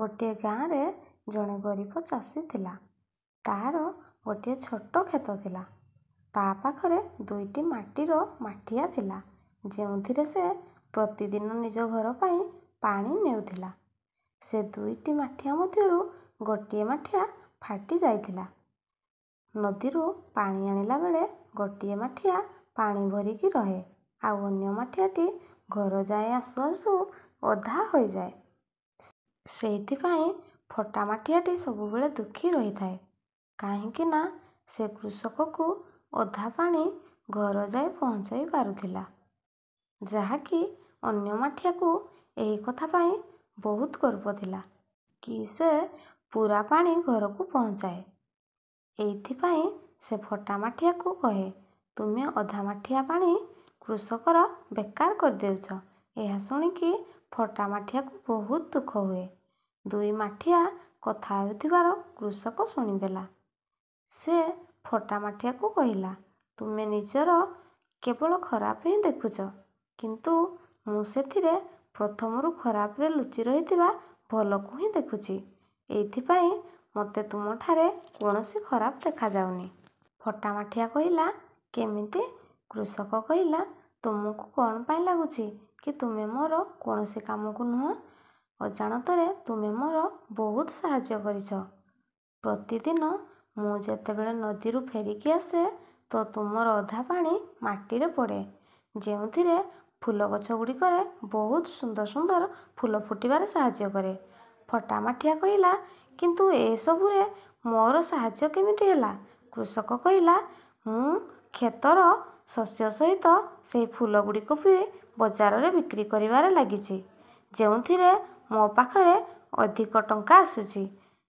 ଗୋଟିଏ ଗାଁରେ ଜଣେ ଗରିବ ଚାଷୀ ଥିଲା ତାର ଗୋଟିଏ ଛୋଟ କ୍ଷେତ ଥିଲା ତା ପାଖରେ ଦୁଇଟି ମାଟିର ମାଠିଆ ଥିଲା ଯେଉଁଥିରେ ସେ ପ୍ରତିଦିନ ନିଜ ଘର ପାଇଁ ପାଣି ନେଉଥିଲା ସେ ଦୁଇଟି ମାଠିଆ ମଧ୍ୟରୁ ଗୋଟିଏ ମାଠିଆ ଫାଟି ଯାଇଥିଲା ନଦୀରୁ ପାଣି ଆଣିଲା ବେଳେ ଗୋଟିଏ ମାଠିଆ ପାଣି ଭରିକି ରହେ ଆଉ ଅନ୍ୟ ମାଠିଆଟି ଘର ଯାଏଁ ଆସୁ ଆସୁ ଅଧା ହୋଇଯାଏ ସେଇଥିପାଇଁ ଫଟା ମାଠିଆଟି ସବୁବେଳେ ଦୁଃଖୀ ରହିଥାଏ କାହିଁକି ନା ସେ କୃଷକକୁ ଅଧା ପାଣି ଘର ଯାଏ ପହଞ୍ଚାଇ ପାରୁଥିଲା ଯାହାକି ଅନ୍ୟ ମାଠିଆକୁ ଏହି କଥା ପାଇଁ ବହୁତ ଗର୍ବ ଥିଲା କି ସେ ପୁରା ପାଣି ଘରକୁ ପହଞ୍ଚାଏ ଏଇଥିପାଇଁ ସେ ଫଟା ମାଠିଆକୁ କହେ ତୁମେ ଅଧା ମାଠିଆ ପାଣି କୃଷକର ବେକାର କରିଦେଉଛ ଏହା ଶୁଣିକି ଫଟା ମାଠିଆକୁ ବହୁତ ଦୁଃଖ ହୁଏ ଦୁଇ ମାଠିଆ କଥା ହେଉଥିବାର କୃଷକ ଶୁଣିଦେଲା ସେ ଫଟା ମାଠିଆକୁ କହିଲା ତୁମେ ନିଜର କେବଳ ଖରାପ ହିଁ ଦେଖୁଛ କିନ୍ତୁ ମୁଁ ସେଥିରେ ପ୍ରଥମରୁ ଖରାପରେ ଲୁଚି ରହିଥିବା ଭଲକୁ ହିଁ ଦେଖୁଛି ଏଇଥିପାଇଁ ମୋତେ ତୁମଠାରେ କୌଣସି ଖରାପ ଦେଖାଯାଉନି ଫଟା ମାଠିଆ କହିଲା କେମିତି କୃଷକ କହିଲା ତୁମକୁ କ'ଣ ପାଇଁ ଲାଗୁଛି କି ତୁମେ ମୋର କୌଣସି କାମକୁ ନୁହଁ ଅଜାଣତରେ ତୁମେ ମୋର ବହୁତ ସାହାଯ୍ୟ କରିଛ ପ୍ରତିଦିନ ମୁଁ ଯେତେବେଳେ ନଦୀରୁ ଫେରିକି ଆସେ ତ ତୁମର ଅଧା ପାଣି ମାଟିରେ ପଡ଼େ ଯେଉଁଥିରେ ଫୁଲ ଗଛ ଗୁଡ଼ିକରେ ବହୁତ ସୁନ୍ଦର ସୁନ୍ଦର ଫୁଲ ଫୁଟିବାରେ ସାହାଯ୍ୟ କରେ ଫଟା ମାଠିଆ କହିଲା କିନ୍ତୁ ଏସବୁରେ ମୋର ସାହାଯ୍ୟ କେମିତି ହେଲା କୃଷକ କହିଲା ମୁଁ କ୍ଷେତର ଶସ୍ୟ ସହିତ ସେହି ଫୁଲ ଗୁଡ଼ିକ ବି ବଜାରରେ ବିକ୍ରି କରିବାରେ ଲାଗିଛି ଯେଉଁଥିରେ ମୋ ପାଖରେ ଅଧିକ ଟଙ୍କା ଆସୁଛି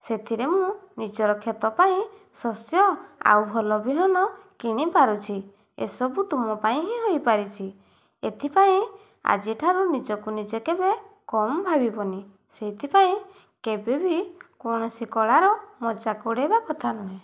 ସେଥିରେ ମୁଁ ନିଜର କ୍ଷେତ ପାଇଁ ଶସ୍ୟ ଆଉ ଭଲ ବିହନ କିଣିପାରୁଛି ଏସବୁ ତୁମ ପାଇଁ ହିଁ ହୋଇପାରିଛି ଏଥିପାଇଁ ଆଜିଠାରୁ ନିଜକୁ ନିଜେ କେବେ କମ୍ ଭାବିବନି ସେଇଥିପାଇଁ କେବେ ବି କୌଣସି କଳାର ମଜାକ ଉଡ଼େଇବା କଥା ନୁହେଁ